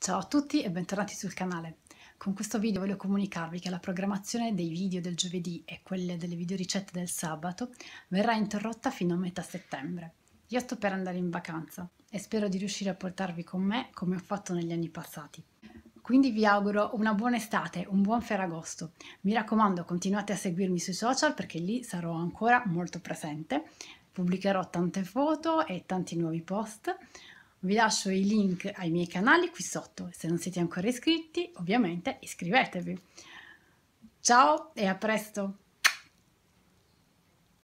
Ciao a tutti e bentornati sul canale. Con questo video voglio comunicarvi che la programmazione dei video del giovedì e quelle delle videoricette del sabato verrà interrotta fino a metà settembre. Io sto per andare in vacanza e spero di riuscire a portarvi con me come ho fatto negli anni passati. Quindi vi auguro una buona estate, un buon Ferragosto. Mi raccomando, continuate a seguirmi sui social perché lì sarò ancora molto presente. Pubblicherò tante foto e tanti nuovi post. Vi lascio i link ai miei canali qui sotto. Se non siete ancora iscritti, ovviamente iscrivetevi. Ciao e a presto!